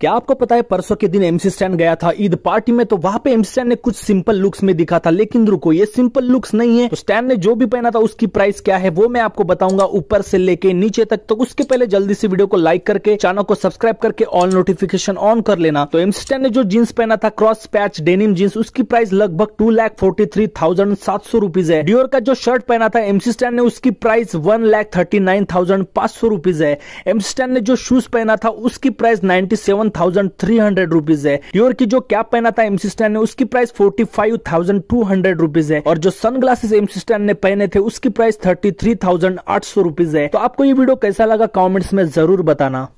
क्या आपको पता है परसों के दिन एमसी स्टैन गया था ईद पार्टी में तो वहां पे एमसी स्टैन ने कुछ सिंपल लुक्स में दिखा था लेकिन रुको ये सिंपल लुक्स नहीं है तो स्टैन ने जो भी पहना था उसकी प्राइस क्या है वो मैं आपको बताऊंगा ऊपर से लेके नीचे तक तो उसके पहले जल्दी से वीडियो को लाइक करके चैनल को सब्सक्राइब करके ऑल नोटिफिकेशन ऑन कर लेना तो एमसी स्टैन ने जो जींस पहना था क्रॉस पैच डेनिम जींस उसकी प्राइस लगभग two lakh forty three thousand सात सौ रुपीज है डियोर का जो शर्ट पहना था एमसी स्टैन ने उसकी price one lakh thirty nine thousand पांच सौ रुपीज है एमसी स्टैन ने जो शूज पहना था उसकी price ninety seven thousand three hundred rupees है योर की जो कैप पहना था एमसी स्टैंड ने उसकी price forty five thousand two hundred rupees है और जो सन ग्लासेस एमसी स्टैंड ने पहने थे उसकी प्राइस थर्टी थ्री थाउजेंड आठ सौ रुपीज है तो आपको ये वीडियो कैसा लगा कॉमेंट्स में जरूर बताना